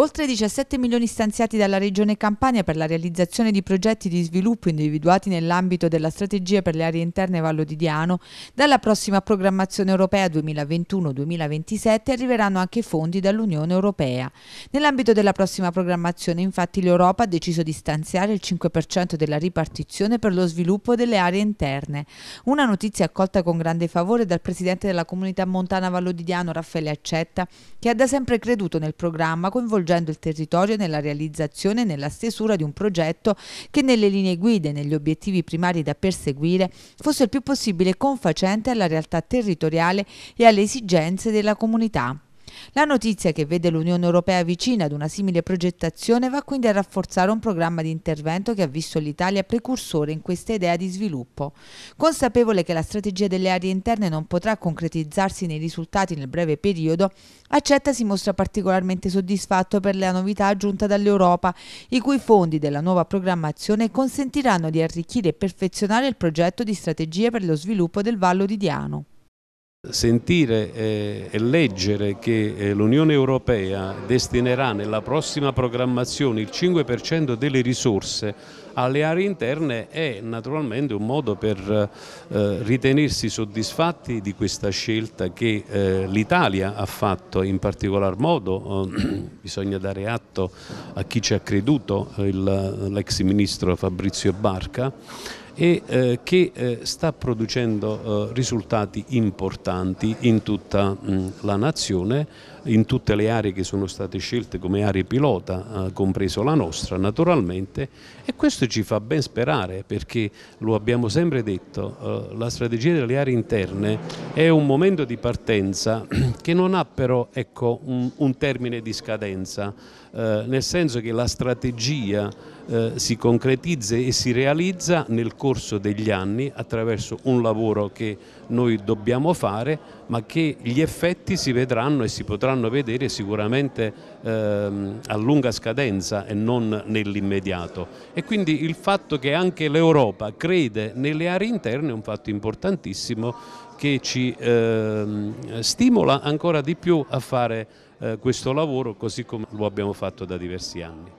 Oltre 17 milioni stanziati dalla Regione Campania per la realizzazione di progetti di sviluppo individuati nell'ambito della strategia per le aree interne Vallo di Diano, dalla prossima programmazione europea 2021-2027 arriveranno anche fondi dall'Unione Europea. Nell'ambito della prossima programmazione infatti l'Europa ha deciso di stanziare il 5% della ripartizione per lo sviluppo delle aree interne. Una notizia accolta con grande favore dal Presidente della Comunità Montana Vallo di Diano, Raffaele Accetta, che ha da sempre creduto nel programma coinvolgendo coinvolgendo il territorio nella realizzazione e nella stesura di un progetto che nelle linee guida e negli obiettivi primari da perseguire fosse il più possibile confacente alla realtà territoriale e alle esigenze della comunità. La notizia che vede l'Unione Europea vicina ad una simile progettazione va quindi a rafforzare un programma di intervento che ha visto l'Italia precursore in questa idea di sviluppo. Consapevole che la strategia delle aree interne non potrà concretizzarsi nei risultati nel breve periodo, Accetta si mostra particolarmente soddisfatto per la novità aggiunta dall'Europa, i cui fondi della nuova programmazione consentiranno di arricchire e perfezionare il progetto di strategie per lo sviluppo del Vallo di Diano. Sentire eh, e leggere che eh, l'Unione Europea destinerà nella prossima programmazione il 5% delle risorse alle aree interne è naturalmente un modo per eh, ritenersi soddisfatti di questa scelta che eh, l'Italia ha fatto in particolar modo, eh, bisogna dare atto a chi ci ha creduto, l'ex ministro Fabrizio Barca, e eh, che eh, sta producendo eh, risultati importanti in tutta mh, mm, la nazione, in tutte le aree che sono state scelte come aree pilota, eh, compreso la nostra naturalmente, e questo questo ci fa ben sperare perché lo abbiamo sempre detto, eh, la strategia delle aree interne è un momento di partenza che non ha però ecco, un, un, termine di scadenza, eh, nel senso che la strategia eh, si concretizza e si realizza nel corso degli anni attraverso un lavoro che noi dobbiamo fare ma che gli effetti si vedranno e si potranno vedere sicuramente ehm, a lunga scadenza e non nell'immediato e quindi quindi il fatto che anche l'Europa crede nelle aree interne è un fatto importantissimo che ci eh, stimola ancora di più a fare eh, questo lavoro così come lo abbiamo fatto da diversi anni.